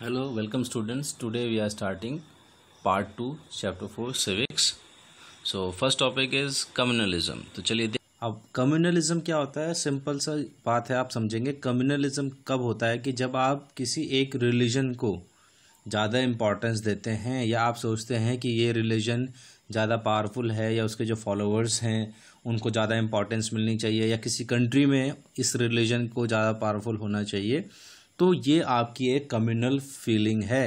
Hello welcome students today we are starting part two chapter four civics so first topic is communalism तो चलिए अब communalism क्या होता है सिंपल सा बात है आप समझेंगे कम्युनलिज्म कब होता है कि जब आप किसी एक रिलीजन को ज़्यादा इम्पोर्टेंस देते हैं या आप सोचते हैं कि ये रिलीजन ज़्यादा पावरफुल है या उसके जो फॉलोअर्स हैं उनको ज़्यादा इम्पोर्टेंस मिलनी चाहिए या किसी कंट्री में इस रिलीजन को ज़्यादा पावरफुल होना चाहिए तो ये आपकी एक कम्युनल फीलिंग है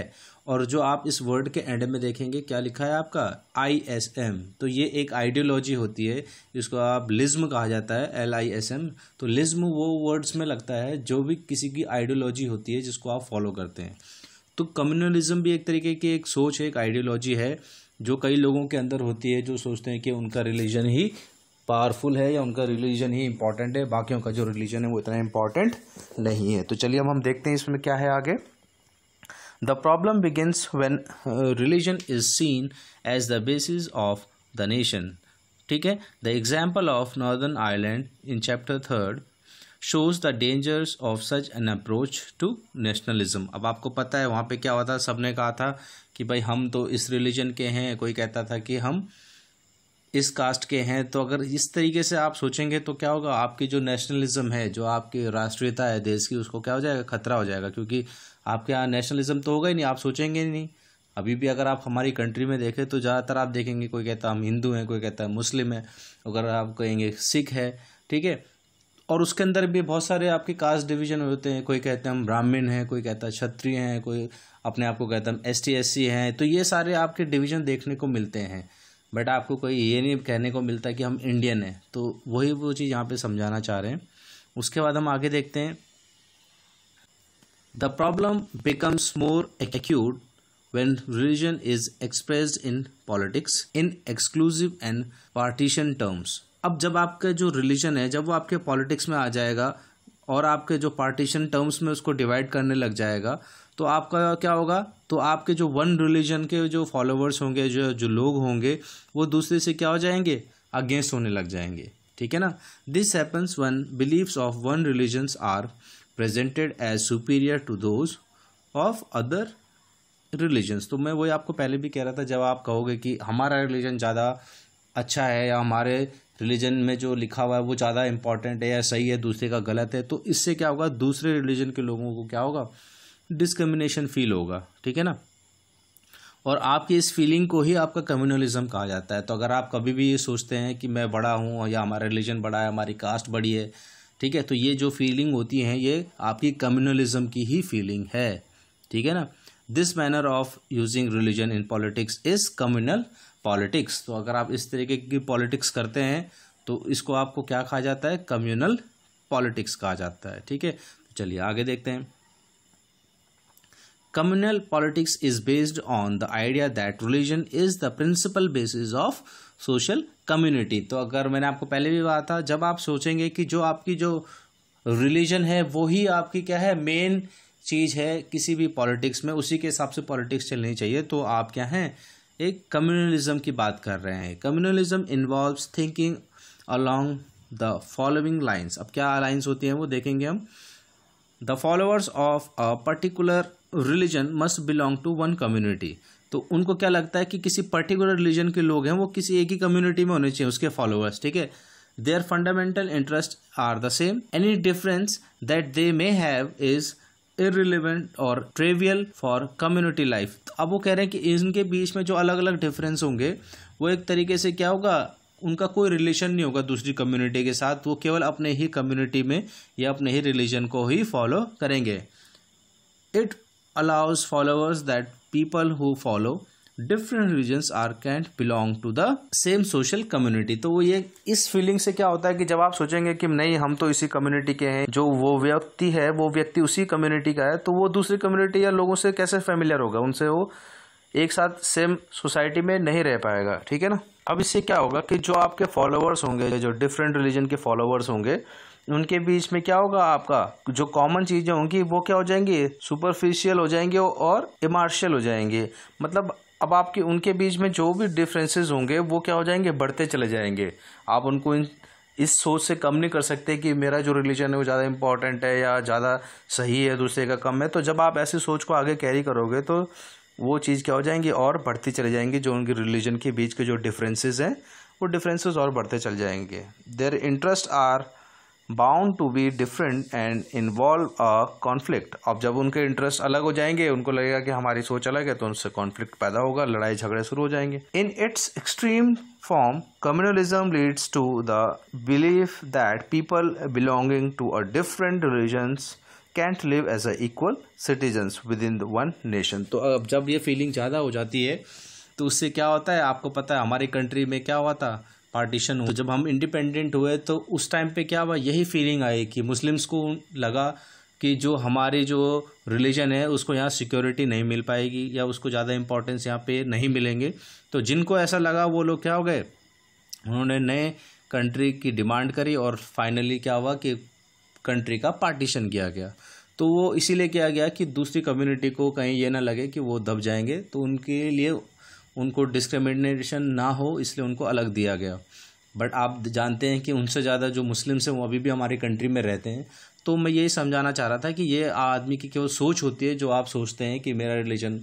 और जो आप इस वर्ड के एंड में देखेंगे क्या लिखा है आपका आई एस एम तो ये एक आइडियोलॉजी होती है जिसको आप लिज्म कहा जाता है एल आई एस एम तो लिज्म वो वर्ड्स में लगता है जो भी किसी की आइडियोलॉजी होती है जिसको आप फॉलो करते हैं तो कम्युनलिज्म भी एक तरीके की एक सोच है एक आइडियोलॉजी है जो कई लोगों के अंदर होती है जो सोचते हैं कि उनका रिलीजन ही पावरफुल है या उनका रिलीजन ही इम्पॉर्टेंट है बाकियों का जो रिलीजन है वो इतना इम्पॉर्टेंट नहीं है तो चलिए अब हम देखते हैं इसमें क्या है आगे the problem begins when religion is seen as the basis of the nation ठीक है the example of Northern Ireland in chapter third shows the dangers of such an approach to nationalism अब आपको पता है वहाँ पे क्या हुआ था सबने कहा था कि भाई हम तो इस रिलीजन के हैं कोई कहता था कि हम इस कास्ट के हैं तो अगर इस तरीके से आप सोचेंगे तो क्या होगा आपकी जो नेशनलिज्म है जो आपकी राष्ट्रीयता है देश की उसको क्या हो जाएगा खतरा हो जाएगा क्योंकि आपके यहाँ नेशनलिज्म तो होगा ही नहीं आप सोचेंगे ही नहीं अभी भी अगर आप हमारी कंट्री में देखें तो ज़्यादातर आप देखेंगे कोई कहता हम हिंदू हैं कोई कहता है मुस्लिम है अगर आप कहेंगे सिख है ठीक है और उसके अंदर भी बहुत सारे आपके कास्ट डिवीजन होते हैं कोई कहते हैं हम ब्राह्मण हैं कोई कहता है क्षत्रिय हैं कोई अपने आप को कहता है हम एस टी एस सी हैं तो ये सारे आपके डिवीजन देखने को मिलते हैं बट आपको कोई ये नहीं कहने को मिलता कि हम इंडियन हैं तो वही वो चीज़ यहाँ पे समझाना चाह रहे हैं उसके बाद हम आगे देखते हैं the problem becomes more acute when religion is express in politics in exclusive and partition terms अब जब आपका जो रिलीजन है जब वो आपके पॉलिटिक्स में आ जाएगा और आपके जो पार्टीशन टर्म्स में उसको डिवाइड करने लग जाएगा तो आपका क्या होगा तो आपके जो वन रिलीजन के जो फॉलोअर्स होंगे जो जो लोग होंगे वो दूसरे से क्या हो जाएंगे अगेंस्ट होने लग जाएंगे ठीक है ना this happens when beliefs of one religions are presented as superior to those of other religions तो मैं वही आपको पहले भी कह रहा था जब आप कहोगे कि हमारा रिलीजन ज़्यादा अच्छा है या हमारे रिलीजन में जो लिखा हुआ है वो ज़्यादा इंपॉर्टेंट है या सही है दूसरे का गलत है तो इससे क्या होगा दूसरे रिलीजन के लोगों को क्या होगा डिस्क्रिमिनेशन फील होगा ठीक है ना और आपकी इस फीलिंग को ही आपका कम्युनलिज्म कहा जाता है तो अगर आप कभी भी ये सोचते हैं कि मैं बड़ा हूँ या हमारा रिलीजन बड़ा है हमारी कास्ट बड़ी है ठीक है तो ये जो फीलिंग होती है ये आपकी कम्युनलिज्म की ही फीलिंग है ठीक है ना this manner of using religion in politics is communal politics तो अगर आप इस तरीके की पॉलिटिक्स करते हैं तो इसको आपको क्या कहा जाता है कम्युनल पॉलिटिक्स कहा जाता है ठीक है तो चलिए आगे देखते हैं communal politics is based on the idea that religion is the principal basis of social community तो अगर मैंने आपको पहले भी कहा था जब आप सोचेंगे कि जो आपकी जो रिलीजन है वो ही आपकी क्या है मेन चीज़ है किसी भी पॉलिटिक्स में उसी के हिसाब से पॉलिटिक्स चलनी चाहिए तो आप क्या हैं एक कम्युनलिज्म की बात कर रहे हैं communalism involves thinking along the following lines अब क्या लाइन्स होती हैं वो देखेंगे हम the followers of a particular religion must belong to one community तो उनको क्या लगता है कि किसी पर्टिकुलर रिलीजन के लोग हैं वो किसी एक ही कम्युनिटी में होने चाहिए उसके फॉलोअर्स ठीक है their fundamental interest are the same any difference that they may have is irrelevant और ट्रेवियल फॉर कम्युनिटी लाइफ अब वो कह रहे हैं कि इनके बीच में जो अलग अलग डिफरेंस होंगे वो एक तरीके से क्या होगा उनका कोई रिलेशन नहीं होगा दूसरी कम्युनिटी के साथ वो केवल अपने ही कम्युनिटी में या अपने ही रिलीजन को ही फॉलो करेंगे it allows followers that people who follow different religions are can't belong to the same social community तो वो ये इस फीलिंग से क्या होता है कि जब आप सोचेंगे कि नहीं हम तो इसी कम्युनिटी के हैं जो वो व्यक्ति है वो व्यक्ति उसी कम्युनिटी का है तो वो दूसरी कम्युनिटी या लोगों से कैसे फेमिलियर होगा उनसे वो एक साथ सेम सोसाइटी में नहीं रह पाएगा ठीक है ना अब इससे क्या होगा कि जो आपके फॉलोअर्स होंगे जो डिफरेंट रिलीजन के फॉलोअर्स होंगे उनके बीच में क्या होगा आपका जो कॉमन चीज़ें होंगी वो क्या हो जाएंगी सुपरफिशियल हो जाएंगे और इमार्शियल हो जाएंगे मतलब अब आपके उनके बीच में जो भी डिफरेंसेस होंगे वो क्या हो जाएंगे बढ़ते चले जाएंगे आप उनको इन इस सोच से कम नहीं कर सकते कि मेरा जो रिलीजन है वो ज़्यादा इम्पॉर्टेंट है या ज़्यादा सही है दूसरे का कम है तो जब आप ऐसी सोच को आगे कैरी करोगे तो वो चीज़ क्या हो जाएंगी और बढ़ती चले जाएंगी जो उनके रिलीजन के बीच के जो डिफरेंसेस हैं वो डिफरेंसेस और बढ़ते चले जाएंगे their interest are bound to be different and involve a conflict अब जब उनके इंटरेस्ट अलग हो जाएंगे उनको लगेगा कि हमारी सोच अलग है तो उनसे कॉन्फ्लिक्ट पैदा होगा लड़ाई झगड़े शुरू हो जाएंगे in its extreme form communalism leads to the belief that people belonging to a different religions can't live as a equal citizens within one nation तो अब जब ये फीलिंग ज़्यादा हो जाती है तो उससे क्या होता है आपको पता है हमारी कंट्री में क्या हुआ था पार्टीशन हुआ तो जब हम इंडिपेंडेंट हुए तो उस टाइम पे क्या हुआ यही फीलिंग आई कि मुस्लिम्स को लगा कि जो हमारे जो रिलीजन है उसको यहाँ सिक्योरिटी नहीं मिल पाएगी या उसको ज़्यादा इम्पोर्टेंस यहाँ पे नहीं मिलेंगे तो जिनको ऐसा लगा वो लोग क्या हो गए उन्होंने नए कंट्री की डिमांड करी और फाइनली क्या हुआ कि कंट्री का पार्टीशन किया गया तो वो इसीलिए किया गया कि दूसरी कम्युनिटी को कहीं ये ना लगे कि वो दब जाएंगे तो उनके लिए उनको डिस्क्रिमिनेशन ना हो इसलिए उनको अलग दिया गया बट आप जानते हैं कि उनसे ज़्यादा जो मुस्लिम्स हैं वो अभी भी हमारी कंट्री में रहते हैं तो मैं यही समझाना चाह रहा था कि ये आदमी की केवल सोच होती है जो आप सोचते हैं कि मेरा रिलीजन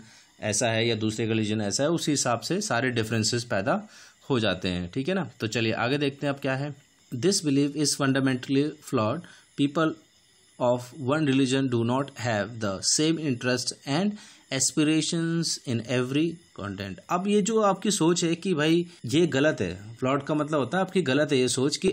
ऐसा है या दूसरे का रिलीजन ऐसा है उसी हिसाब से सारे डिफरेंसेस पैदा हो जाते हैं ठीक है ना तो चलिए आगे देखते हैं अब क्या है this belief is fundamentally flawed people of one religion do not have the same interest and aspirations in every content अब ये जो आपकी सोच है कि भाई ये गलत है प्लॉट का मतलब होता है आपकी गलत है ये सोच कि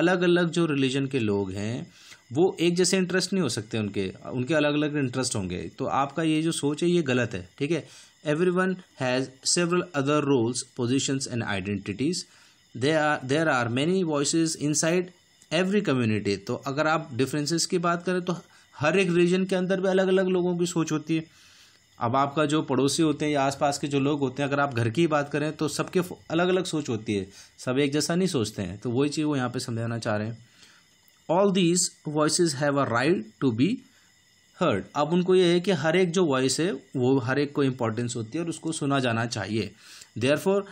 अलग अलग जो रिलीजन के लोग हैं वो एक जैसे इंटरेस्ट नहीं हो सकते उनके उनके अलग अलग इंटरेस्ट होंगे तो आपका ये जो सोच है ये गलत है ठीक है everyone has several other roles positions and identities they are there are many voice inside every community तो अगर आप डिफ्रेंसेस की बात करें तो हर एक रीजन के अंदर भी अलग अलग लोगों की सोच होती है अब आपका जो पड़ोसी होते हैं या आसपास के जो लोग होते हैं अगर आप घर की बात करें तो सबके अलग अलग सोच होती है सब एक जैसा नहीं सोचते हैं तो वही चीज़ वो यहाँ पे समझाना चाह रहे हैं all these voice have a right to be heard अब उनको ये है कि हर एक जो वॉइस है वो हर एक को इम्पोर्टेंस होती है और उसको सुना जाना चाहिए therefore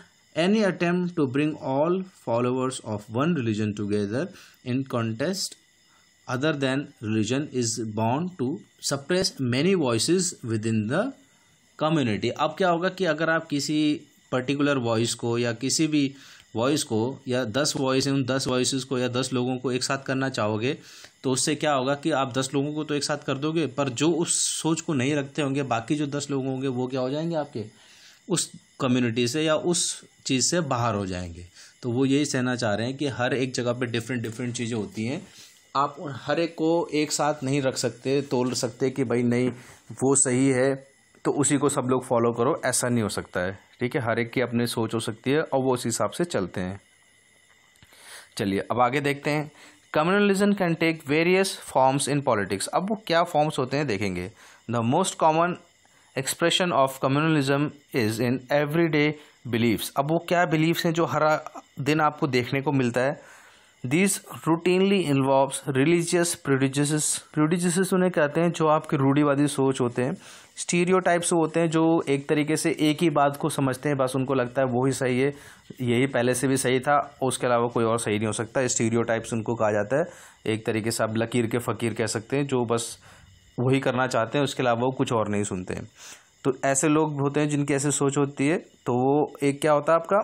any attempt to bring all followers of one religion together in contest other than religion is bound to suppress many voices within the community. अब क्या होगा कि अगर आप किसी पर्टिकुलर वॉइस को या किसी भी वॉइस को या दस वॉइस उन दस voices को या दस लोगों को एक साथ करना चाहोगे तो उससे क्या होगा कि आप दस लोगों को तो एक साथ कर दोगे पर जो उस सोच को नहीं रखते होंगे बाकी जो दस लोग होंगे वो क्या हो जाएंगे आपके उस कम्युनिटी से या उस चीज़ से बाहर हो जाएंगे तो वो यही सहना चाह रहे हैं कि हर एक जगह पे डिफरेंट डिफरेंट चीज़ें होती हैं आप उन हर एक को एक साथ नहीं रख सकते तोल सकते कि भाई नहीं वो सही है तो उसी को सब लोग फॉलो करो ऐसा नहीं हो सकता है ठीक है हर एक की अपनी सोच हो सकती है और वो उस हिसाब से चलते हैं चलिए अब आगे देखते हैं communalism can take various forms in politics अब वो क्या फॉर्म्स होते हैं देखेंगे the most common expression of communalism is in everyday beliefs अब वो क्या बिलीव्स हैं जो हर दिन आपको देखने को मिलता है this routinely involves religious prejudices produces उन्हें कहते हैं जो आपके रूढ़ीवादी सोच होते हैं स्टीरियो टाइप्स होते हैं जो एक तरीके से एक ही बात को समझते हैं बस उनको लगता है वो ही सही है यही पहले से भी सही था उसके अलावा कोई और सही नहीं हो सकता स्टीरियो टाइप्स उनको कहा जाता है एक तरीके से आप लकीर के फ़कीर कह सकते हैं जो बस वही करना चाहते हैं उसके अलावा वो कुछ और नहीं सुनते हैं तो ऐसे लोग होते हैं जिनकी ऐसी सोच होती है तो वो एक क्या होता है आपका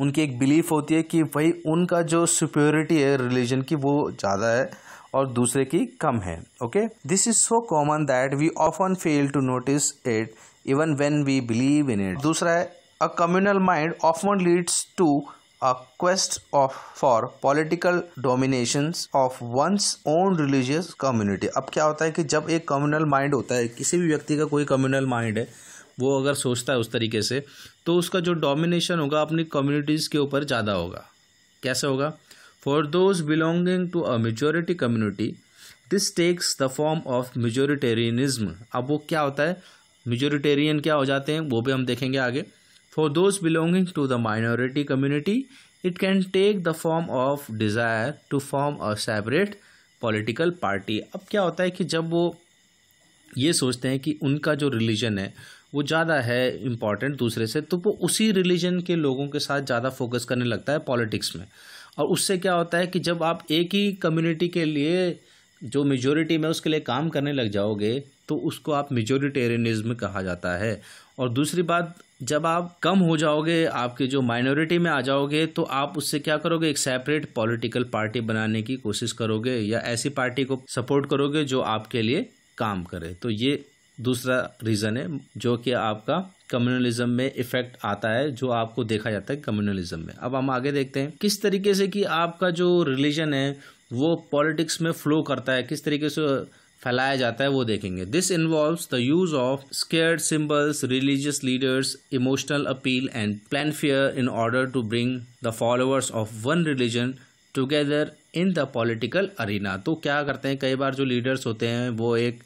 उनकी एक बिलीफ होती है कि भाई उनका जो सुप्योरिटी है रिलीजन की वो ज़्यादा है और दूसरे की कम है okay this is so common that we often fail to notice it even when we believe in it दूसरा है a communal mind often leads to a quest of for political domination of one's own religious community अब क्या होता है कि जब एक communal mind होता है किसी भी व्यक्ति का कोई कम्युनल माइंड है वो अगर सोचता है उस तरीके से तो उसका जो डोमिनेशन होगा अपनी कम्युनिटीज़ के ऊपर ज़्यादा होगा कैसे होगा for those belonging to a majority community this takes the form of majoritarianism अब वो क्या होता है मेजोरिटेरियन क्या हो जाते हैं वो भी हम देखेंगे आगे for those belonging to the minority community it can take the form of desire to form a separate political party अब क्या होता है कि जब वो ये सोचते हैं कि उनका जो रिलीजन है वो ज़्यादा है इम्पॉर्टेंट दूसरे से तो वो उसी रिलीजन के लोगों के साथ ज़्यादा फोकस करने लगता है पॉलिटिक्स में और उससे क्या होता है कि जब आप एक ही कम्युनिटी के लिए जो मेजोरिटी में उसके लिए काम करने लग जाओगे तो उसको आप मेजोरिटेरियनिज्म कहा जाता है और दूसरी बात जब आप कम हो जाओगे आपके जो माइनॉरिटी में आ जाओगे तो आप उससे क्या करोगे एक सेपरेट पॉलिटिकल पार्टी बनाने की कोशिश करोगे या ऐसी पार्टी को सपोर्ट करोगे जो आपके लिए काम करे तो ये दूसरा रीज़न है जो कि आपका कम्युनलिज्म में इफेक्ट आता है जो आपको देखा जाता है कम्युनलिज्म में अब हम आगे देखते हैं किस तरीके से कि आपका जो रिलीजन है वो पॉलिटिक्स में फ्लो करता है किस तरीके से फैलाया जाता है वो देखेंगे this involves the use of scare symbols religious leaders emotional appeal and plain fear in order to bring the followers of one religion together in the political arena तो क्या करते हैं कई बार जो लीडर्स होते हैं वो एक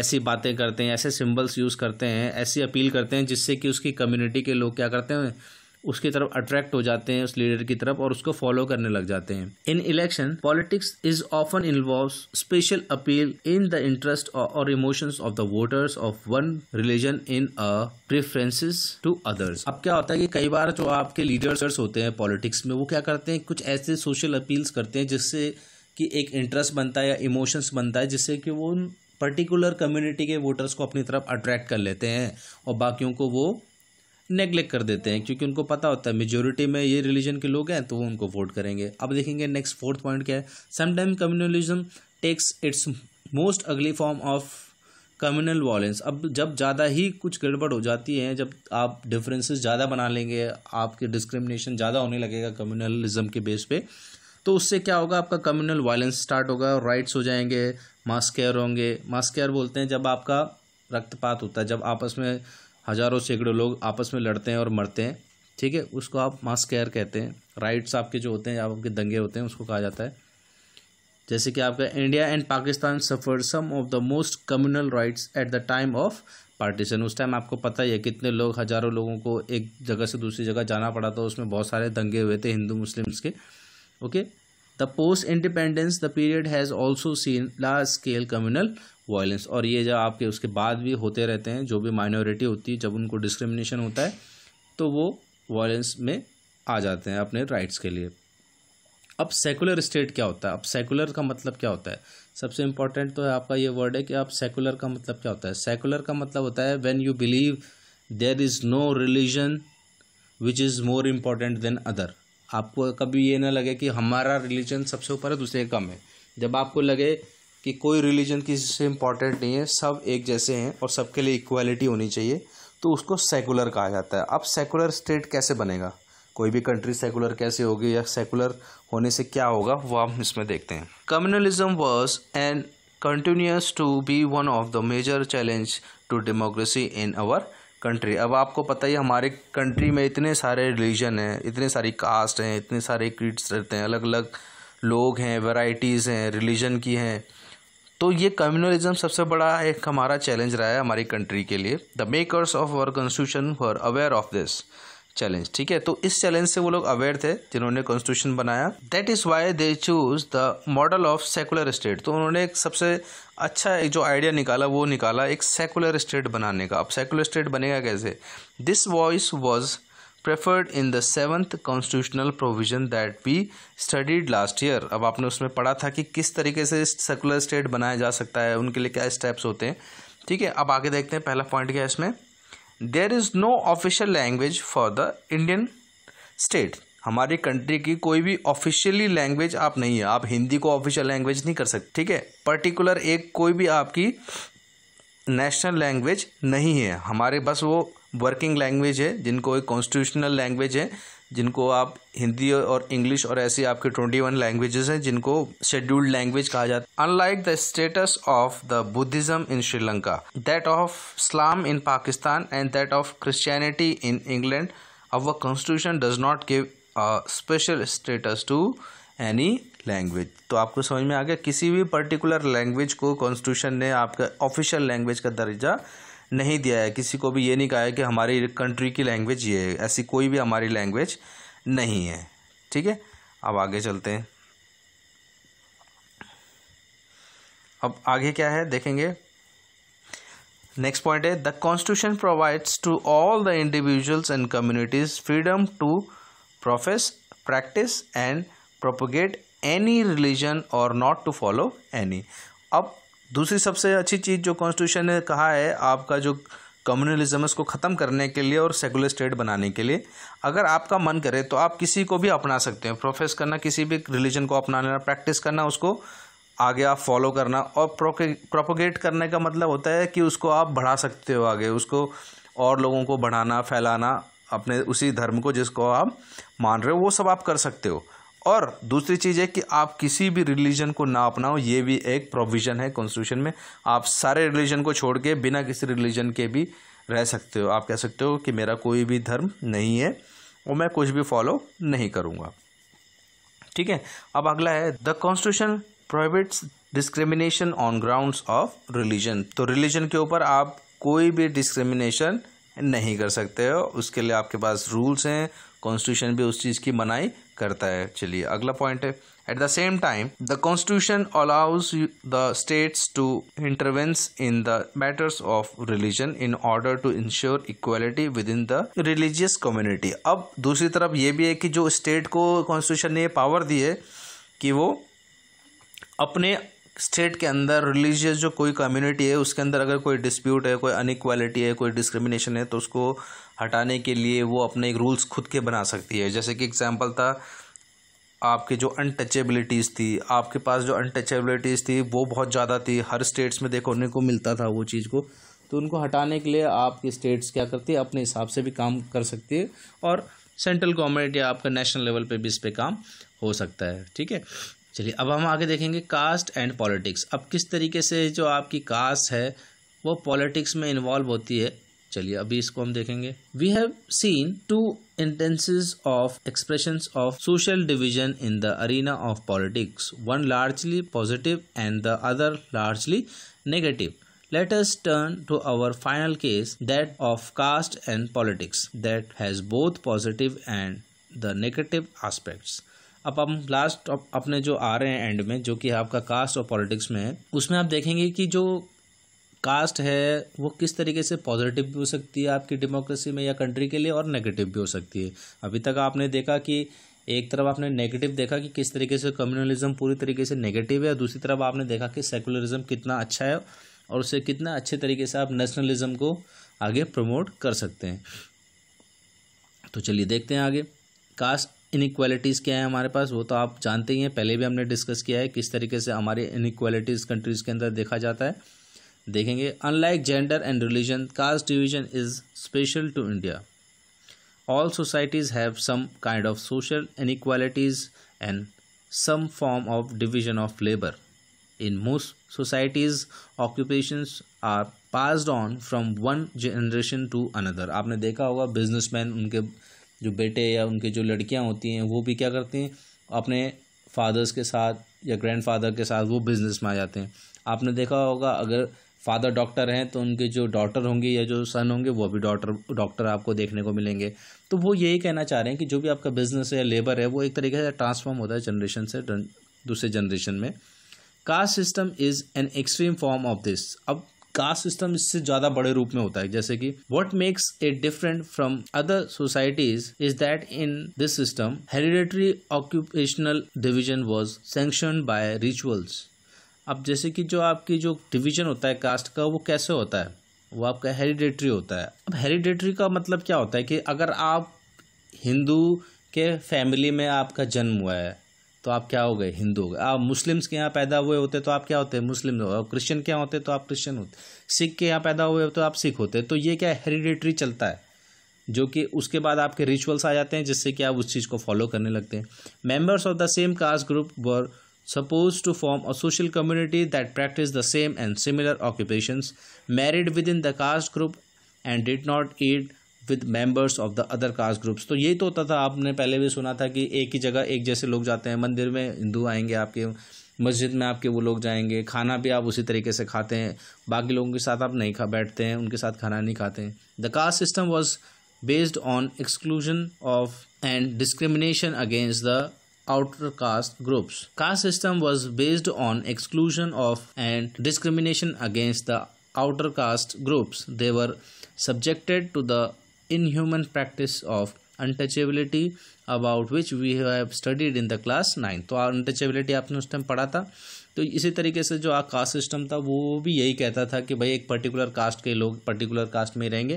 ऐसी बातें करते हैं ऐसे सिंबल्स यूज़ करते हैं ऐसी अपील करते हैं जिससे कि उसकी कम्युनिटी के लोग क्या करते हैं उसकी तरफ अट्रैक्ट हो जाते हैं उस लीडर की तरफ और उसको फॉलो करने लग जाते हैं in election politics is often involve special appeal in the interest और emotions of the voters of one religion in a preferences to others अब क्या होता है कि कई बार जो आपके लीडर्स होते हैं पॉलिटिक्स में वो क्या करते हैं कुछ ऐसे सोशल अपील्स करते हैं जिससे कि एक इंटरेस्ट बनता है या इमोशंस बनता है जिससे कि वो उन पर्टिकुलर कम्युनिटी के वोटर्स को अपनी तरफ अट्रैक्ट कर लेते हैं और बाकियों को वो नेग्लेक्ट कर देते हैं क्योंकि उनको पता होता है मेजोरिटी में ये रिलीजन के लोग हैं तो वो उनको वोट करेंगे अब देखेंगे नेक्स्ट फोर्थ पॉइंट क्या है sometime communalism takes its most ugly form of communal violence अब जब ज़्यादा ही कुछ गड़बड़ हो जाती है जब आप डिफरेंसेस ज़्यादा बना लेंगे आपके डिस्क्रिमिनेशन ज़्यादा होने लगेगा कम्युनलिज्म के बेस पे तो उससे क्या होगा आपका कम्युनल वायलेंस स्टार्ट होगा राइट्स हो जाएंगे मास्केयर होंगे मास्केयर बोलते हैं जब आपका रक्तपात होता है जब आपस में हज़ारों सैकड़ों लोग आपस में लड़ते हैं और मरते हैं ठीक है उसको आप मास केयर कहते हैं राइट्स आपके जो होते हैं आपके दंगे होते हैं उसको कहा जाता है जैसे कि आपका India and Pakistan suffer some of the most communal riots at the time of partition उस टाइम आपको पता ही है कितने लोग हज़ारों लोगों को एक जगह से दूसरी जगह जाना पड़ा था उसमें बहुत सारे दंगे हुए थे हिंदू मुस्लिम्स के okay the post independence the period has also seen large scale communal violence और ये जब आपके उसके बाद भी होते रहते हैं जो भी माइनॉरिटी होती है जब उनको डिस्क्रिमिनेशन होता है तो वो वायलेंस में आ जाते हैं अपने राइट्स के लिए अब सेकुलर स्टेट क्या होता है अब सेकुलर का मतलब क्या होता है सबसे इम्पॉर्टेंट तो है आपका ये वर्ड है कि आप सेकुलर का मतलब क्या होता है सेकुलर का मतलब होता है when you believe there is no religion which is more important than other आपको कभी ये ना लगे कि हमारा रिलीजन सबसे ऊपर है दूसरे कम है जब आपको लगे कि कोई रिलीजन किसी से इम्पॉर्टेंट नहीं है सब एक जैसे हैं और सबके लिए इक्वालिटी होनी चाहिए तो उसको सेकुलर कहा जाता है अब सेकुलर स्टेट कैसे बनेगा कोई भी कंट्री सेकुलर कैसे होगी या सेकुलर होने से क्या होगा वो हम इसमें देखते हैं communalism was and continues to be one of the major challenge to democracy in our country अब आपको पता ही हमारे कंट्री में इतने सारे रिलीजन हैं इतने सारी कास्ट हैं इतने सारे क्रीड्स रहते हैं अलग अलग लोग हैं वैरायटीज़ हैं रिलीजन की हैं तो ये कम्युनलिज्म सबसे बड़ा एक हमारा चैलेंज रहा है हमारी कंट्री के लिए the makers of our constitution for aware of this challenge ठीक है तो इस चैलेंज से वो लोग अवेयर थे जिन्होंने कॉन्स्टिट्यूशन बनाया that is why they choose the model of secular state तो उन्होंने एक सबसे अच्छा एक जो आइडिया निकाला वो निकाला एक सेकुलर स्टेट बनाने का अब सेकुलर स्टेट बनेगा कैसे this voice was preferred in the seventh constitutional provision that we studied last year अब आपने उसमें पढ़ा था कि किस तरीके से सेकुलर स्टेट बनाया जा सकता है उनके लिए क्या स्टेप्स होते हैं ठीक है अब आगे देखते हैं पहला पॉइंट क्या है इसमें there is no official language for the Indian state हमारी कंट्री की कोई भी ऑफिशियली लैंग्वेज आप नहीं है आप हिंदी को ऑफिशियल लैंग्वेज नहीं कर सकते ठीक है पर्टिकुलर एक कोई भी आपकी नेशनल लैंग्वेज नहीं है हमारे बस वो वर्किंग लैंग्वेज है जिनको एक कॉन्स्टिट्यूशनल लैंग्वेज है जिनको आप हिंदी और इंग्लिश और ऐसी आपके ट्वेंटी वन लैंग्वेजेस हैं जिनको शेड्यूल्ड लैंग्वेज कहा जाता है unlike the status of the Buddhism in Sri Lanka that of Islam in Pakistan and that of Christianity in England our constitution does not give a special status to any language तो आपको समझ में आ गया किसी भी पर्टिकुलर लैंग्वेज को कॉन्स्टिट्यूशन ने आपका ऑफिशियल लैंग्वेज का दर्जा नहीं दिया है किसी को भी ये नहीं कहा है कि हमारी कंट्री की लैंग्वेज ये है ऐसी कोई भी हमारी लैंग्वेज नहीं है ठीक है अब आगे चलते हैं अब आगे क्या है देखेंगे नेक्स्ट पॉइंट है the constitution provides to all the individuals and communities freedom to profess practice and propagate any religion और नॉट टू फॉलो एनी अब दूसरी सबसे अच्छी चीज़ जो कॉन्स्टिट्यूशन ने कहा है आपका जो कम्युनलिज्म उसको ख़त्म करने के लिए और सेकुलर स्टेट बनाने के लिए अगर आपका मन करे तो आप किसी को भी अपना सकते हैं प्रोफेस करना किसी भी रिलीजन को अपना लेना प्रैक्टिस करना उसको आगे आप फॉलो करना और प्रोपोगेट करने का मतलब होता है कि उसको आप बढ़ा सकते हो आगे उसको और लोगों को बढ़ाना फैलाना अपने उसी धर्म को जिसको आप मान रहे हो वो सब आप कर सकते हो और दूसरी चीज़ है कि आप किसी भी रिलीजन को ना अपनाओ ये भी एक प्रोविज़न है कॉन्स्टिट्यूशन में आप सारे रिलीजन को छोड़ के बिना किसी रिलीजन के भी रह सकते हो आप कह सकते हो कि मेरा कोई भी धर्म नहीं है और मैं कुछ भी फॉलो नहीं करूँगा ठीक है अब अगला है the constitution prohibits discrimination on grounds of religion तो रिलीजन के ऊपर आप कोई भी डिस्क्रिमिनेशन नहीं कर सकते हो उसके लिए आपके पास रूल्स हैं कॉन्स्टिट्यूशन भी उस चीज़ की मनाई करता है चलिए अगला पॉइंट है at the same time the constitution allows the states to intervenes in the matters of religion in order to ensure equality within the religious community अब दूसरी तरफ ये भी है कि जो स्टेट को कॉन्स्टिट्यूशन ने पावर दी है कि वो अपने स्टेट के अंदर रिलीजियस जो कोई कम्युनिटी है उसके अंदर अगर कोई डिस्प्यूट है कोई अनइक्वालिटी है कोई डिस्क्रिमिनेशन है तो उसको हटाने के लिए वो अपने एक रूल्स खुद के बना सकती है जैसे कि एग्जाम्पल था आपके जो अनटचेबिलिटीज़ थी आपके पास जो अनटचेबिलिटीज़ थी वो बहुत ज़्यादा थी हर स्टेट्स में देखने को मिलता था वो चीज़ को तो उनको हटाने के लिए आपके स्टेट्स क्या करती है अपने हिसाब से भी काम कर सकती है और सेंट्रल गवर्नमेंट या आपका नेशनल लेवल पे भी इस पर काम हो सकता है ठीक है चलिए अब हम आगे देखेंगे कास्ट एंड पॉलिटिक्स अब किस तरीके से जो आपकी कास्ट है वो पॉलिटिक्स में इन्वॉल्व होती है चलिए अभी इसको हम देखेंगे we have seen two instances of expression of social division in the arena of politics one largely positive and the other largely negative Let us turn to our final case, that of caste and politics, that has both positive and the negative aspects. अब हम last अपने जो आ रहे हैं and में जो कि आपका कास्ट और पॉलिटिक्स में है उसमें आप देखेंगे कि जो कास्ट है वो किस तरीके से पॉजिटिव भी हो सकती है आपकी डेमोक्रेसी में या कंट्री के लिए और नेगेटिव भी हो सकती है अभी तक आपने देखा कि एक तरफ आपने नेगेटिव देखा कि किस तरीके से कम्युनलिज्म पूरी तरीके से नेगेटिव है दूसरी तरफ आपने देखा कि सेकुलरिज्म कितना अच्छा है और उससे कितना अच्छे तरीके से आप नेशनलिज्म को आगे प्रमोट कर सकते हैं तो चलिए देखते हैं आगे कास्ट इनक्वालिटीज़ क्या है हमारे पास वो तो आप जानते ही हैं पहले भी हमने डिस्कस किया है किस तरीके से हमारे इनक्वालिटीज़ कंट्रीज़ के अंदर देखा जाता है देखेंगे unlike gender and religion caste division is special to India all societies have some kind of social inequalities and some form of division of labour in most societies occupations are passed on from one generation to another आपने देखा होगा business man उनके जो बेटे या उनके जो लड़कियाँ होती हैं वो भी क्या करती हैं अपने फादर्स के साथ या ग्रैंड फादर के साथ वो बिजनेस में आ जाते हैं आपने देखा होगा अगर फादर डॉक्टर हैं तो उनके जो डॉटर होंगे या जो सन होंगे वो भी डॉटर डॉक्टर आपको देखने को मिलेंगे तो वो यही कहना चाह रहे हैं कि जो भी आपका बिजनेस है या लेबर है वो एक तरीके से ट्रांसफॉर्म होता है जनरेशन से दूसरे जनरेशन में caste system is an extreme form of this अब कास्ट सिस्टम इससे ज़्यादा बड़े रूप में होता है जैसे कि what makes it different from other societies is that in this system hereditary occupational division was sanctioned by rituals अब जैसे कि जो आपकी जो डिवीजन होता है कास्ट का वो कैसे होता है वो आपका हेरिडेटरी होता है अब हेरिडेटरी का मतलब क्या होता है कि अगर आप हिंदू के फैमिली में आपका जन्म हुआ है तो आप क्या हो गए हिंदू हो गए आप मुस्लिम्स के यहाँ पैदा हुए होते तो आप क्या होते मुस्लिम हो क्रिश्चियन के यहाँ होते तो आप क्रिश्चियन होते सिख के यहाँ पैदा हुए तो आप सिख होते तो ये क्या हेरिडेटरी चलता है जो कि उसके बाद आपके रिचुअल्स आ जाते हैं जिससे कि आप उस चीज़ को फॉलो करने लगते हैं members of the same caste group were supposed to form a social community that practiced the same and similar occupations, married within the caste group, and did not eat with members of the other caste groups तो यही तो होता था आपने पहले भी सुना था कि एक ही जगह एक जैसे लोग जाते हैं मंदिर में हिंदू आएंगे आपके मस्जिद में आपके वो लोग जाएंगे खाना भी आप उसी तरीके से खाते हैं बाकी लोगों के साथ आप नहीं खा बैठते हैं उनके साथ खाना नहीं खाते हैं the caste system was based on exclusion of and discrimination against the outer caste groups. Caste system was based on exclusion of and discrimination against the outer caste groups. They were subjected to the inhuman practice of untouchability about which we have studied in the class nine तो untouchability आपने उस time पढ़ा था तो इसी तरीके से जो कास्ट सिस्टम था वो भी यही कहता था कि भाई एक पर्टिकुलर कास्ट के लोग पर्टिकुलर कास्ट में रहेंगे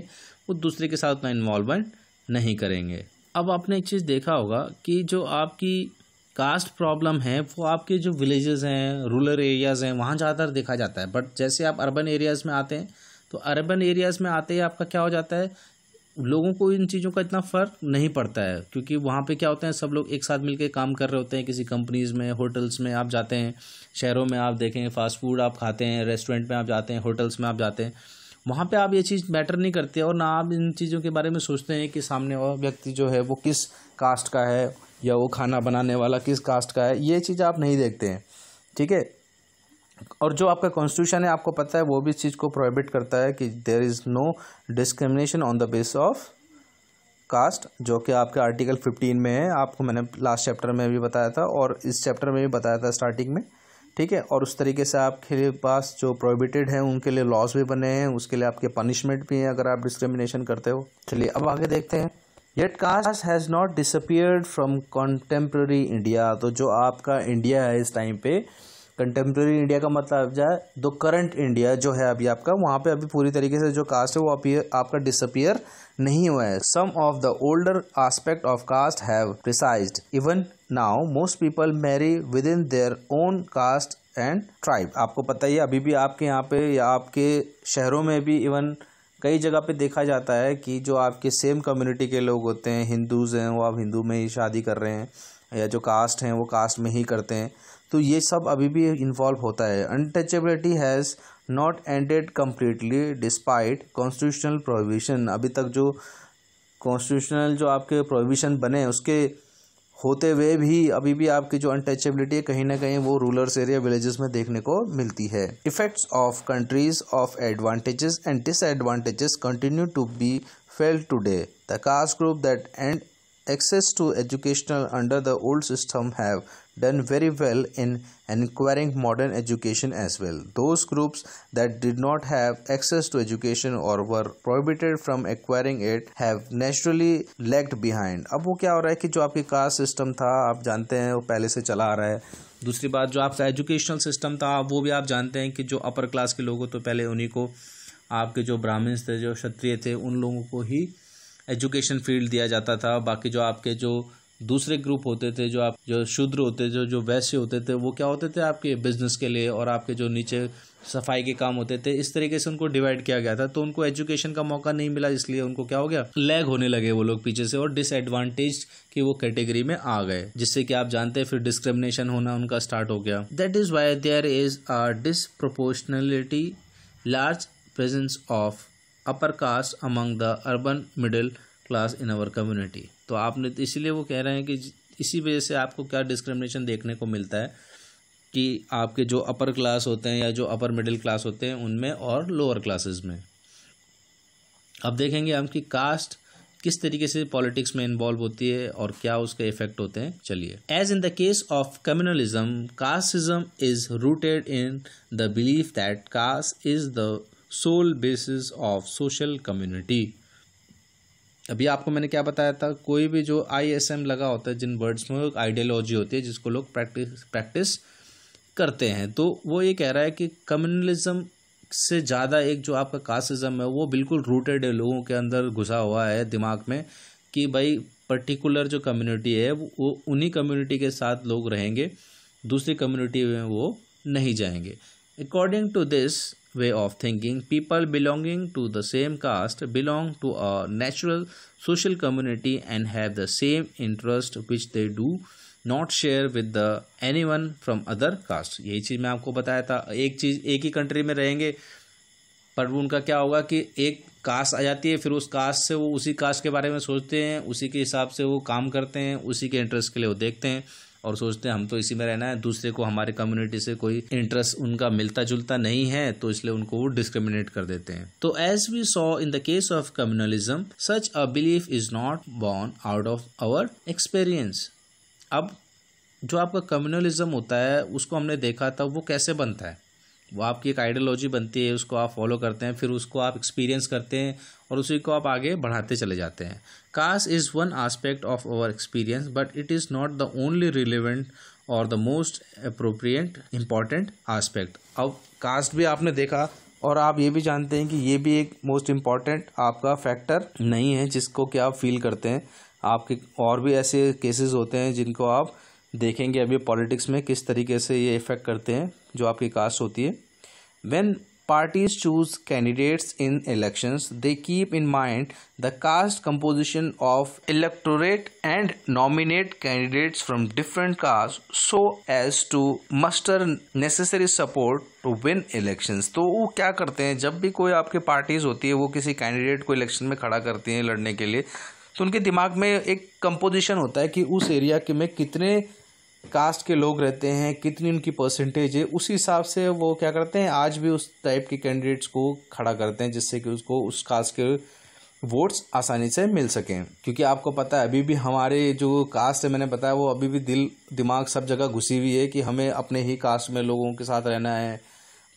वो दूसरे के साथ उतना इन्वॉल्वमेंट नहीं करेंगे अब आपने एक चीज़ देखा होगा कि जो आपकी कास्ट प्रॉब्लम है वो आपके जो विलेजेस हैं रूरल एरियाज़ हैं वहाँ ज़्यादातर देखा जाता है बट जैसे आप अर्बन एरियाज़ में आते हैं तो अर्बन एरियाज़ में आते ही आपका क्या हो जाता है लोगों को इन चीज़ों का इतना फ़र्क नहीं पड़ता है क्योंकि वहाँ पे क्या होते हैं सब लोग एक साथ मिलके काम कर रहे होते हैं किसी कंपनीज़ में होटल्स में आप जाते हैं शहरों में आप देखें फास्ट फूड आप खाते हैं रेस्टोरेंट में आप जाते हैं होटल्स में आप जाते हैं वहाँ पे आप ये चीज़ मैटर नहीं करते और ना आप इन चीज़ों के बारे में सोचते हैं कि सामने वाला व्यक्ति जो है वो किस कास्ट का है या वो खाना बनाने वाला किस कास्ट का है ये चीज़ आप नहीं देखते हैं ठीक है और जो आपका कॉन्स्टिट्यूशन है आपको पता है वो भी इस चीज़ को प्रोहिबिट करता है कि there is no discrimination on the base of caste जो कि आपके आर्टिकल फिफ्टीन में है आपको मैंने लास्ट चैप्टर में भी बताया था और इस चैप्टर में भी बताया था स्टार्टिंग में ठीक है और उस तरीके से आपके पास जो प्रोहिबिटेड हैं उनके लिए लॉस भी बने हैं उसके लिए आपके पनिशमेंट भी हैं अगर आप डिस्क्रिमिनेशन करते हो चलिए अब आगे देखते हैं yet caste has not disappeared from contemporary India तो जो आपका इंडिया है इस टाइम पे कंटेम्प्रेरी इंडिया का मतलब जाए दो करंट इंडिया जो है अभी आपका वहाँ पे अभी पूरी तरीके से जो कास्ट है वो अभी आपका डिसअपियर नहीं हुआ है some of the older aspect of caste have precise even now most people marry with in their own caste and tribe आपको पता ही है अभी भी आपके यहाँ पे या आपके शहरों में भी इवन कई जगह पे देखा जाता है कि जो आपके सेम कम्युनिटी के लोग होते हैं हिंदूज़ हैं वो आप हिंदू में ही शादी कर रहे हैं या जो कास्ट हैं वो कास्ट में ही करते हैं तो ये सब अभी भी इन्वॉल्व होता है untouchability has not ended completely despite constitutional prohibition अभी तक जो कॉन्स्टिट्यूशनल जो आपके प्रोहिबिशन बने उसके होते हुए भी अभी भी आपकी जो अनटचेबिलिटी है कहीं ना कहीं वो रूलर्स एरिया विलेजेस में देखने को मिलती है effects of countries of advantages and disadvantages continue to be felt today the caste group that and access to educational under the old system have done very well in acquiring modern education as well. Those groups that did not have access to education or were prohibited from acquiring it have naturally lagged behind. ab wo kya ho raha hai ki jo aapke caste system tha aap jante hain wo pehle se chala aa raha hai dusri baat jo aapka educational system tha wo bhi aap jante hain ki jo upper class ke logo to pehle unhi ko aapke jo brahmins the jo kshatriya the un उन ko hi ही education field दिया जाता था बाकी जो आपके जो दूसरे ग्रुप होते थे जो आप जो शूद्र होते जो जो वैश्य होते थे वो क्या होते थे आपके बिजनेस के लिए और आपके जो नीचे सफाई के काम होते थे इस तरीके से उनको डिवाइड किया गया था तो उनको एजुकेशन का मौका नहीं मिला इसलिए उनको क्या हो गया लैग होने लगे वो लोग पीछे से और डिसएडवांटेज की वो कैटेगरी में आ गए जिससे कि आप जानते हैं फिर डिस्क्रिमिनेशन होना उनका स्टार्ट हो गया that is why there is a disproportionality large presence of upper caste among the urban middle class in our community तो आपने तो इसीलिए वो कह रहे हैं कि इसी वजह से आपको क्या डिस्क्रिमिनेशन देखने को मिलता है कि आपके जो अपर क्लास होते हैं या जो अपर मिडिल क्लास होते हैं उनमें और लोअर क्लासेस में अब देखेंगे हम कि कास्ट किस तरीके से पॉलिटिक्स में इन्वॉल्व होती है और क्या उसके इफेक्ट होते हैं चलिए as in the case of communalism casteism is rooted in the belief that caste is the sole basis of social community अभी आपको मैंने क्या बताया था कोई भी जो आई एस एम लगा होता है जिन वर्ड्स में एक आइडियोलॉजी होती है जिसको लोग प्रैक्टिस प्रैक्टिस करते हैं तो वो ये कह रहा है कि कम्युनलिज्म से ज़्यादा एक जो आपका कास्टिज़म है वो बिल्कुल रूटेड है लोगों के अंदर घुसा हुआ है दिमाग में कि भाई पर्टिकुलर जो कम्युनिटी है वो उन्हीं कम्युनिटी के साथ लोग रहेंगे दूसरी कम्युनिटी में वो नहीं जाएंगे according to this way of thinking people belonging to the same caste belong to a natural social community and have the same interest which they do not share with the any one from other caste यही चीज़ मैं आपको बताया था एक चीज़ एक ही country में रहेंगे पर उनका क्या होगा कि एक कास्ट आ जाती है फिर उस कास्ट से वो उसी कास्ट के बारे में सोचते हैं उसी के हिसाब से वो काम करते हैं उसी के इंटरेस्ट के लिए वो देखते हैं और सोचते हैं हम तो इसी में रहना है दूसरे को हमारे कम्युनिटी से कोई इंटरेस्ट उनका मिलता जुलता नहीं है तो इसलिए उनको वो डिस्क्रिमिनेट कर देते हैं तो as we saw in the case of communalism such a belief is not born out of our experience अब जो आपका कम्युनलिज्म होता है उसको हमने देखा था वो कैसे बनता है वो आपकी एक आइडियोलॉजी बनती है उसको आप फॉलो करते हैं फिर उसको आप एक्सपीरियंस करते हैं और उसी को आप आगे बढ़ाते चले जाते हैं caste is one aspect of our experience but it is not the only relevant और the most appropriate important aspect अब कास्ट भी आपने देखा और आप ये भी जानते हैं कि ये भी एक मोस्ट इम्पॉर्टेंट आपका फैक्टर नहीं है जिसको कि आप फील करते हैं आपके और भी ऐसे केसेस होते हैं जिनको आप देखेंगे अभी पॉलिटिक्स में किस तरीके से ये इफ़ेक्ट करते हैं जो आपकी कास्ट होती है when parties choose candidates in election they keep in mind the caste composition of electorate and nominate candidates from different caste so as to muster necessary support to win election तो वो क्या करते हैं जब भी कोई आपके पार्टीज होती है वो किसी कैंडिडेट को इलेक्शन में खड़ा करती हैं लड़ने के लिए तो उनके दिमाग में एक कंपोजिशन होता है कि उस एरिया के में कितने कास्ट के लोग रहते हैं कितनी उनकी परसेंटेज है उसी हिसाब से वो क्या करते हैं आज भी उस टाइप के कैंडिडेट्स को खड़ा करते हैं जिससे कि उसको उस कास्ट के वोट्स आसानी से मिल सकें क्योंकि आपको पता है अभी भी हमारे जो कास्ट है मैंने बताया वो अभी भी दिल दिमाग सब जगह घुसी हुई है कि हमें अपने ही कास्ट में लोगों के साथ रहना है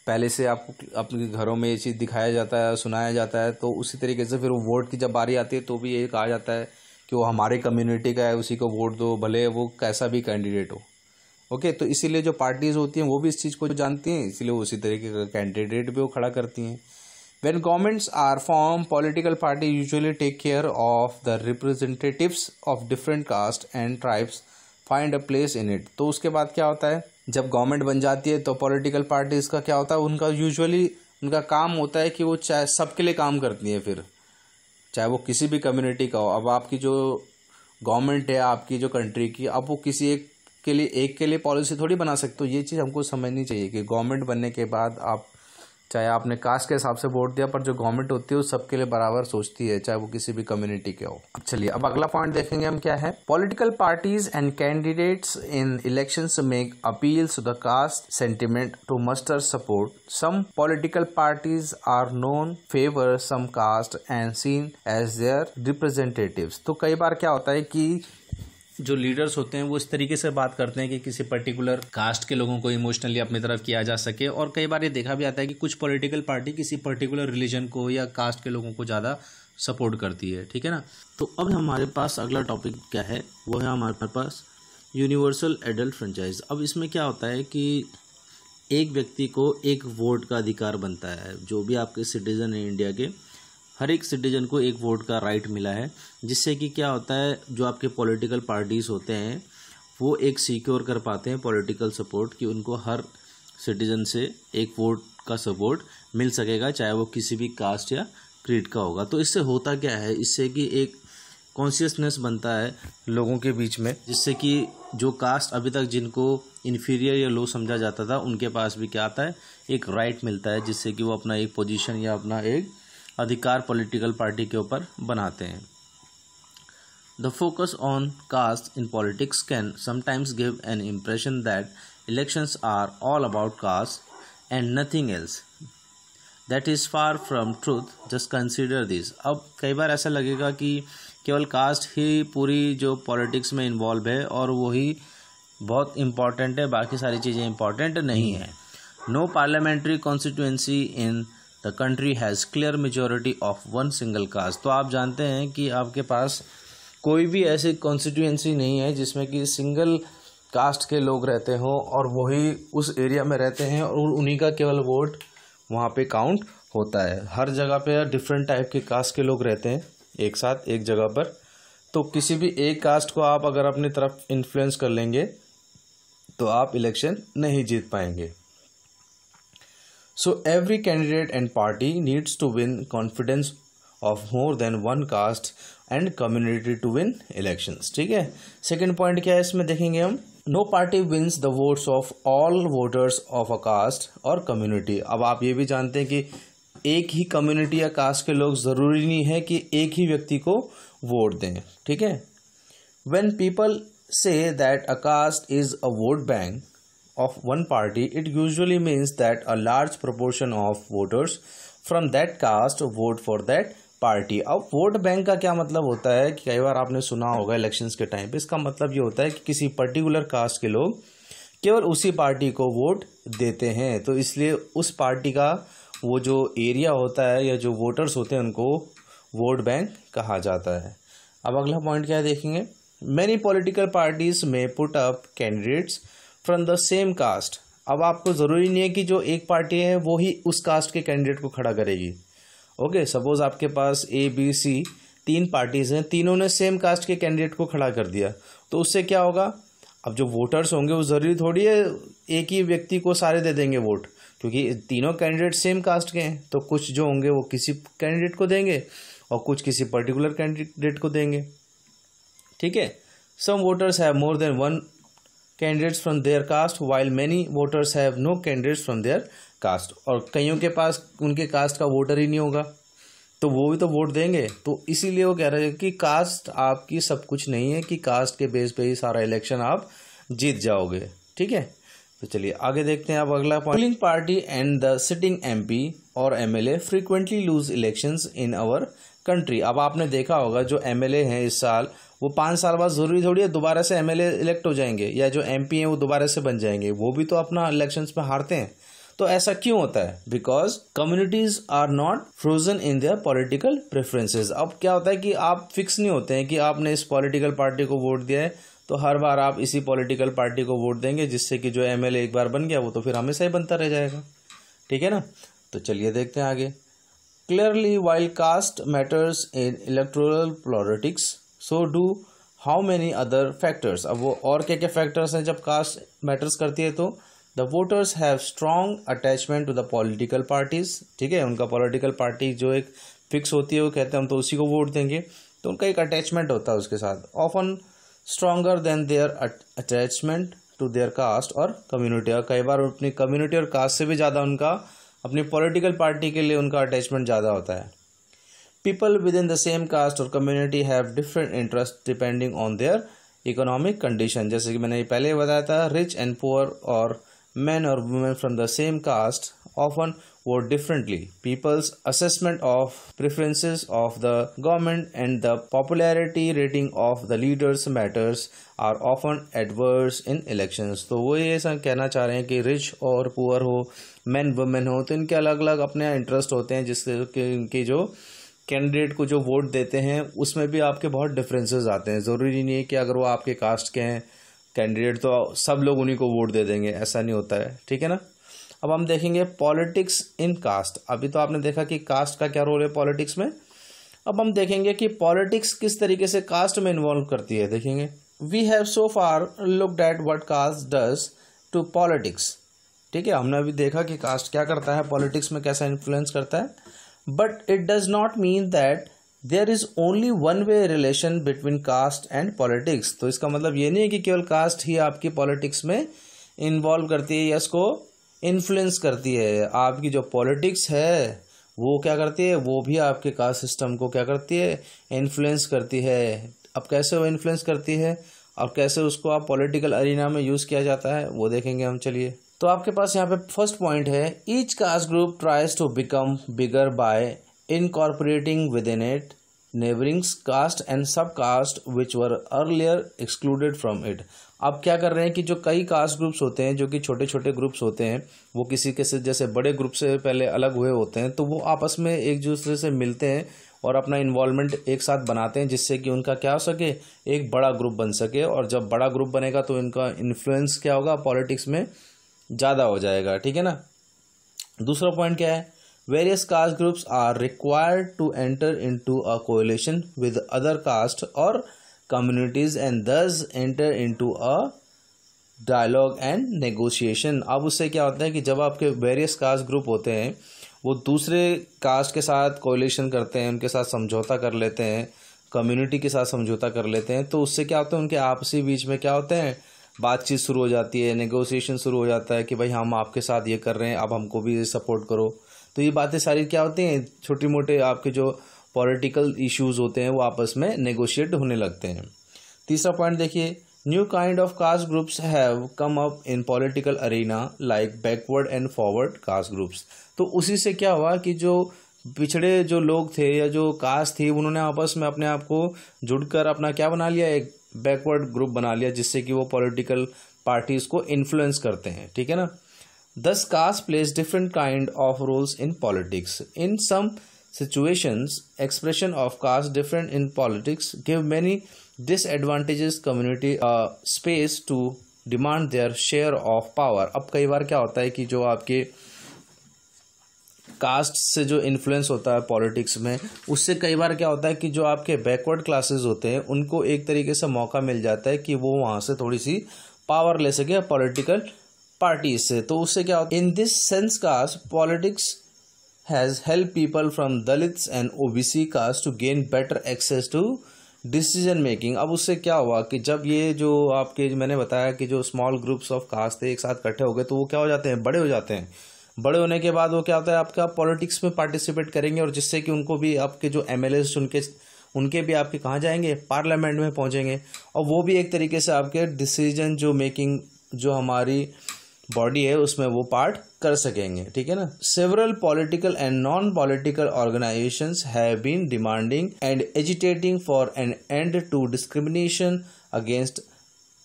पहले से आपको अपने घरों में ये चीज़ दिखाया जाता है सुनाया जाता है तो उसी तरीके से फिर वोट की जब बारी आती है तो भी ये कहा जाता है जो हमारे कम्युनिटी का है उसी को वोट दो भले वो कैसा भी कैंडिडेट हो ओके तो इसीलिए जो पार्टीज़ होती हैं वो भी इस चीज़ को जानती हैं इसीलिए वो उसी तरीके का कैंडिडेट भी वो खड़ा करती हैं when governments are form political party usually take care of the representatives of different caste and tribes find a place in it तो उसके बाद क्या होता है जब गवर्नमेंट बन जाती है तो पॉलिटिकल पार्टीज़ का क्या होता है उनका यूजुअली उनका काम होता है कि वो चाहे सबके लिए काम करती हैं फिर चाहे वो किसी भी कम्युनिटी का हो अब आपकी जो गवर्नमेंट है आपकी जो कंट्री की अब वो किसी एक के लिए एक के लिए पॉलिसी थोड़ी बना सकते हो ये चीज़ हमको समझनी चाहिए कि गवर्नमेंट बनने के बाद आप चाहे आपने कास्ट के हिसाब से वोट दिया पर जो गवर्नमेंट होती है वो सबके लिए बराबर सोचती है चाहे वो किसी भी कम्युनिटी के हो अब चलिए अब अगला पॉइंट देखेंगे हम क्या है political parties and candidates in election make appeals the caste sentiment to muster support some political parties are known favour some caste and seen as their representative तो कई बार क्या होता है कि जो लीडर्स होते हैं वो इस तरीके से बात करते हैं कि किसी पर्टिकुलर कास्ट के लोगों को इमोशनली अपनी तरफ किया जा सके और कई बार ये देखा भी आता है कि कुछ पॉलिटिकल पार्टी किसी पर्टिकुलर रिलीजन को या कास्ट के लोगों को ज़्यादा सपोर्ट करती है ठीक है ना तो अब हमारे पास अगला टॉपिक क्या है वो है हमारे पास यूनिवर्सल एडल्ट फ्रेंचाइज अब इसमें क्या होता है कि एक व्यक्ति को एक वोट का अधिकार बनता है जो भी आपके सिटीज़न है इंडिया के हर एक सिटीजन को एक वोट का राइट मिला है जिससे कि क्या होता है जो आपके पॉलिटिकल पार्टीज़ होते हैं वो एक सिक्योर कर पाते हैं पॉलिटिकल सपोर्ट कि उनको हर सिटीजन से एक वोट का सपोर्ट मिल सकेगा चाहे वो किसी भी कास्ट या क्रीड का होगा तो इससे होता क्या है इससे कि एक कॉन्शियसनेस बनता है लोगों के बीच में जिससे कि जो कास्ट अभी तक जिनको इन्फीरियर या लो समझा जाता था उनके पास भी क्या आता है एक राइट मिलता है जिससे कि वो अपना एक पोजीशन या अपना एक अधिकार पॉलिटिकल पार्टी के ऊपर बनाते हैं the focus on caste in politics can sometimes give an impression that elections are all about caste and nothing else that is far from truth just consider this अब कई बार ऐसा लगेगा कि केवल कास्ट ही पूरी जो पॉलिटिक्स में इन्वॉल्व है और वही बहुत इम्पॉर्टेंट है बाकी सारी चीज़ें इम्पॉर्टेंट नहीं है no parliamentary constituency in the country has clear majority of one single caste तो आप जानते हैं कि आपके पास कोई भी ऐसी कॉन्स्टिट्यूंसी नहीं है जिसमें कि सिंगल कास्ट के लोग रहते हों और वही उस एरिया में रहते हैं और उन्हीं का केवल वोट वहाँ पे काउंट होता है हर जगह पे डिफरेंट टाइप के कास्ट के लोग रहते हैं एक साथ एक जगह पर तो किसी भी एक कास्ट को आप अगर अपनी तरफ इन्फ्लुएंस कर लेंगे तो आप इलेक्शन नहीं जीत पाएंगे So every candidate and party needs to win confidence of more than one caste and community to win elections. ठीक है सेकेंड पॉइंट क्या है इसमें देखेंगे हम no party wins the votes of all voters of a caste और community अब आप ये भी जानते हैं कि एक ही कम्युनिटी या कास्ट के लोग ज़रूरी नहीं है कि एक ही व्यक्ति को वोट दें ठीक है when people say that a caste is a vote bank of one party, it usually means that a large proportion of voters from that caste vote for that party अब वोट बैंक का क्या मतलब होता है कि कई बार आपने सुना होगा इलेक्शंस के टाइम पे इसका मतलब ये होता है कि किसी पर्टिकुलर कास्ट के लोग केवल उसी पार्टी को वोट देते हैं तो इसलिए उस पार्टी का वो जो एरिया होता है या जो वोटर्स होते हैं उनको वोट बैंक कहा जाता है अब अगला पॉइंट क्या देखेंगे many political parties may put up candidates from the same caste अब आपको ज़रूरी नहीं है कि जो एक पार्टी है वो ही उस कास्ट के कैंडिडेट को खड़ा करेगी ओके सपोज़ आपके पास ए बी सी तीन पार्टीज़ हैं तीनों ने सेम कास्ट के कैंडिडेट को खड़ा कर दिया तो उससे क्या होगा अब जो वोटर्स होंगे वो ज़रूरी थोड़ी है एक ही व्यक्ति को सारे दे देंगे वोट क्योंकि तीनों कैंडिडेट सेम कास्ट के हैं तो कुछ जो होंगे वो किसी कैंडिडेट को देंगे और कुछ किसी पर्टिकुलर कैंडिडेट को देंगे ठीक है some voters have more than one candidates from their caste while many voters have no candidates from their caste और कईयों के पास उनके कास्ट का वोटर ही नहीं होगा तो वो भी तो वोट देंगे तो इसीलिए वो कह रहे हैं कि कास्ट आपकी सब कुछ नहीं है कि कास्ट के बेस पे ही सारा इलेक्शन आप जीत जाओगे ठीक है तो चलिए आगे देखते हैं आप अगला polling party and the sitting MP और MLA frequently lose elections in our country अब आपने देखा होगा जो एमएलए हैं इस साल वो पाँच साल बाद ज़रूरी थोड़ी है दोबारा से एमएलए इलेक्ट हो जाएंगे या जो एम हैं वो दोबारा से बन जाएंगे वो भी तो अपना इलेक्शंस में हारते हैं तो ऐसा क्यों होता है because communities are not frozen in their political preferences अब क्या होता है कि आप फिक्स नहीं होते हैं कि आपने इस पॉलिटिकल पार्टी को वोट दिया है तो हर बार आप इसी पॉलिटिकल पार्टी को वोट देंगे जिससे कि जो एम एक बार बन गया वो तो फिर हमेशा ही बनता रह जाएगा ठीक है ना तो चलिए देखते हैं आगे clearly while caste matters in electoral politics so do how many other factors अब वो और क्या क्या फैक्टर्स हैं जब कास्ट मैटर्स करती है तो the voters have strong attachment to the political parties ठीक है उनका पॉलिटिकल पार्टी जो एक फिक्स होती है वो कहते हैं हम तो उसी को वोट देंगे तो उनका एक अटैचमेंट होता है उसके साथ often stronger than their attachment to their caste और कम्युनिटी और कई बार अपनी कम्युनिटी और कास्ट से भी ज़्यादा उनका अपनी पॉलिटिकल पार्टी के लिए उनका अटैचमेंट ज़्यादा होता है people within the same caste or community have different interests depending on their economic condition जैसे कि मैंने पहले बताया था rich and poor or men or women from the same caste often vote differently. People's assessment of preferences of the government and the popularity rating of the leaders matters are often adverse in elections. तो वो ये सब कहना चाह रहे हैं कि rich और पुअर हो मैन वुमेन हो तो इनके अलग अलग अपने इंटरेस्ट होते हैं जिसके इनकी जो कैंडिडेट को जो वोट देते हैं उसमें भी आपके बहुत डिफरेंसेस आते हैं ज़रूरी नहीं है कि अगर वो आपके कास्ट के हैं कैंडिडेट तो सब लोग उन्हीं को वोट दे देंगे ऐसा नहीं होता है ठीक है ना अब हम देखेंगे पॉलिटिक्स इन कास्ट अभी तो आपने देखा कि कास्ट का क्या रोल है पॉलिटिक्स में अब हम देखेंगे कि पॉलिटिक्स किस तरीके से कास्ट में इन्वॉल्व करती है देखेंगे we have so far look that what caste does to politics ठीक है हमने अभी देखा कि कास्ट क्या करता है पॉलिटिक्स में कैसा इन्फ्लुएंस करता है but it does not mean that there is only one way relation between caste and politics तो इसका मतलब ये नहीं है कि केवल कास्ट ही आपकी पॉलिटिक्स में इन्वॉल्व करती है या इसको इन्फ्लुएंस करती है आपकी जो पॉलिटिक्स है वो क्या करती है वो भी आपके कास्ट सिस्टम को क्या करती है इन्फ्लुएंस करती है अब कैसे वो इन्फ्लुएंस करती है और कैसे उसको आप पॉलिटिकल अरिना में यूज़ किया जाता है वो देखेंगे हम चलिए तो आपके पास यहाँ पे फर्स्ट पॉइंट है each caste group tries to become bigger by incorporating with in it neighborings caste and sub caste which were earlier excluded from it आप क्या कर रहे हैं कि जो कई कास्ट ग्रुप्स होते हैं जो कि छोटे छोटे ग्रुप्स होते हैं वो किसी के से जैसे बड़े ग्रुप से पहले अलग हुए होते हैं तो वो आपस में एक दूसरे से मिलते हैं और अपना इन्वॉल्वमेंट एक साथ बनाते हैं जिससे कि उनका क्या हो सके एक बड़ा ग्रुप बन सके और जब बड़ा ग्रुप बनेगा तो इनका इन्फ्लुएंस क्या होगा पॉलिटिक्स में ज़्यादा हो जाएगा ठीक है ना दूसरा पॉइंट क्या है various caste groups are required to enter in to a coalition with other caste और communities and thus enter in to a dialogue and negotiation अब उससे क्या होता है कि जब आपके वेरियस कास्ट ग्रुप होते हैं वो दूसरे कास्ट के साथ कोलेशन करते हैं उनके साथ समझौता कर लेते हैं कम्युनिटी के साथ समझौता कर लेते हैं तो उससे क्या होता है उनके आपसी बीच में क्या होते हैं बातचीत शुरू हो जाती है नेगोशिएशन शुरू हो जाता है कि भाई हम आपके साथ ये कर रहे हैं अब हमको भी सपोर्ट करो तो ये बातें सारी क्या होती हैं छोटे मोटे आपके जो पॉलिटिकल इश्यूज होते हैं वो आपस में नेगोशिएट होने लगते हैं तीसरा पॉइंट देखिए new kind of caste groups have come up in political arena like backward and forward caste groups तो उसी से क्या हुआ कि जो पिछड़े जो लोग थे या जो कास्ट थी उन्होंने आपस में अपने आप को जुड़कर अपना क्या बना लिया एक बैकवर्ड ग्रुप बना लिया जिससे कि वो पॉलिटिकल पार्टीज को इन्फ्लुएंस करते हैं ठीक है ना thus caste plays different kind of roles in politics in some situations expression of caste different in politics give many disadvantages community space to demand their share of power अब कई बार क्या होता है कि जो आपके uh, कास्ट से जो इन्फ्लुएंस होता है पॉलिटिक्स में उससे कई बार क्या होता है कि जो आपके बैकवर्ड क्लासेस होते हैं उनको एक तरीके से मौका मिल जाता है कि वो वहाँ से थोड़ी सी पावर ले सके पॉलिटिकल पार्टीज से तो उससे क्या होता है in this sense caste politics has help people from Dalits and O B C caste to gain better access to decision making अब उससे क्या हुआ कि जब ये जो आपके मैंने बताया कि जो स्मॉल ग्रुप्स ऑफ कास्ट थे एक साथ इकट्ठे हो गए तो वो क्या हो जाते हैं बड़े हो जाते हैं बड़े होने के बाद वो क्या होता है आपका पॉलिटिक्स में पार्टिसिपेट करेंगे और जिससे कि उनको भी आपके जो एम एल उनके उनके भी आपके कहाँ जाएंगे पार्लियामेंट में पहुँचेंगे और वो भी एक तरीके से आपके डिसीजन जो मेकिंग जो हमारी बॉडी है उसमें वो पार्ट कर सकेंगे ठीक है ना several political and non political organisation have been demanding and agitating for an end to discrimination against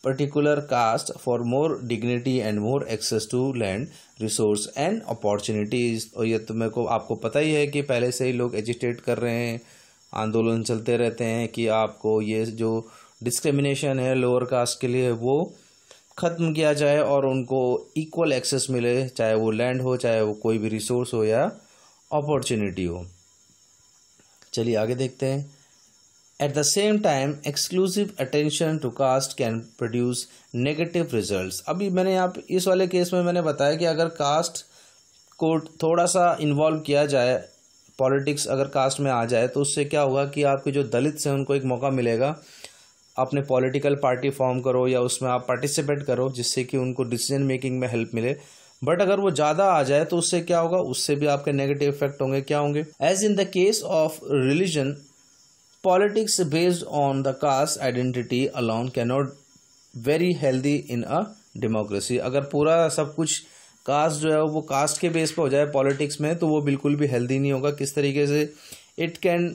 particular caste for more dignity and more access to land resource and opportunities और ये तो मेरे को आपको पता ही है कि पहले से ही लोग एजिटेट कर रहे हैं आंदोलन चलते रहते हैं कि आपको ये जो डिस्क्रिमिनेशन है लोअर कास्ट के लिए वो ख़त्म किया जाए और उनको इक्वल एक्सेस मिले चाहे वो लैंड हो चाहे वो कोई भी रिसोर्स हो या अपॉर्चुनिटी हो चलिए आगे देखते हैं At the same time, exclusive attention to caste can produce negative results. अभी मैंने आप इस वाले केस में मैंने बताया कि अगर कास्ट को थोड़ा सा इन्वॉल्व किया जाए पॉलिटिक्स अगर कास्ट में आ जाए तो उससे क्या होगा कि आपके जो दलित हैं उनको एक मौका मिलेगा अपने पॉलिटिकल पार्टी फॉर्म करो या उसमें आप पार्टिसिपेट करो जिससे कि उनको डिसीजन मेकिंग में हेल्प मिले बट अगर वो ज़्यादा आ जाए तो उससे क्या होगा उससे भी आपके नेगेटिव इफेक्ट होंगे क्या होंगे as in the case of religion Politics based on the caste identity alone cannot very healthy in a democracy. अगर पूरा सब कुछ कास्ट जो है वो कास्ट के बेस पर हो जाए पॉलिटिक्स में तो वो बिल्कुल भी हेल्दी नहीं होगा किस तरीके से it can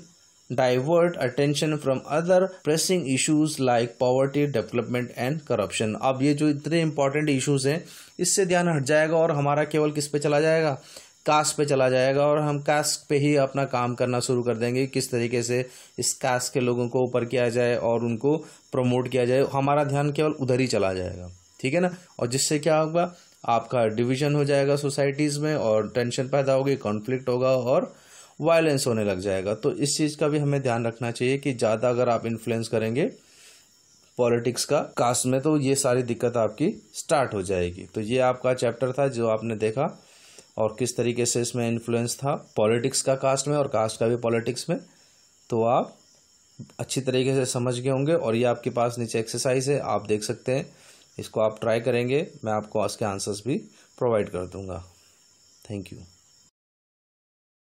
divert attention from other pressing issues like poverty development and corruption अब ये जो इतने इंपॉर्टेंट इश्यूज हैं इससे ध्यान हट जाएगा और हमारा केवल किस पे चला जाएगा कास्ट पे चला जाएगा और हम कास्ट पे ही अपना काम करना शुरू कर देंगे किस तरीके से इस कास्ट के लोगों को ऊपर किया जाए और उनको प्रमोट किया जाए हमारा ध्यान केवल उधर ही चला जाएगा ठीक है ना और जिससे क्या होगा आपका डिवीजन हो जाएगा सोसाइटीज़ में और टेंशन पैदा होगी कॉन्फ्लिक्ट होगा और वायलेंस होने लग जाएगा तो इस चीज़ का भी हमें ध्यान रखना चाहिए कि ज़्यादा अगर आप इन्फ्लुएंस करेंगे पॉलिटिक्स का कास्ट में तो ये सारी दिक्कत आपकी स्टार्ट हो जाएगी तो ये आपका चैप्टर था जो आपने देखा और किस तरीके से इसमें इन्फ्लुएंस था पॉलिटिक्स का कास्ट में और कास्ट का भी पॉलिटिक्स में तो आप अच्छी तरीके से समझ गए होंगे और ये आपके पास नीचे एक्सरसाइज है आप देख सकते हैं इसको आप ट्राई करेंगे मैं आपको आज के आंसर्स भी प्रोवाइड कर दूंगा थैंक यू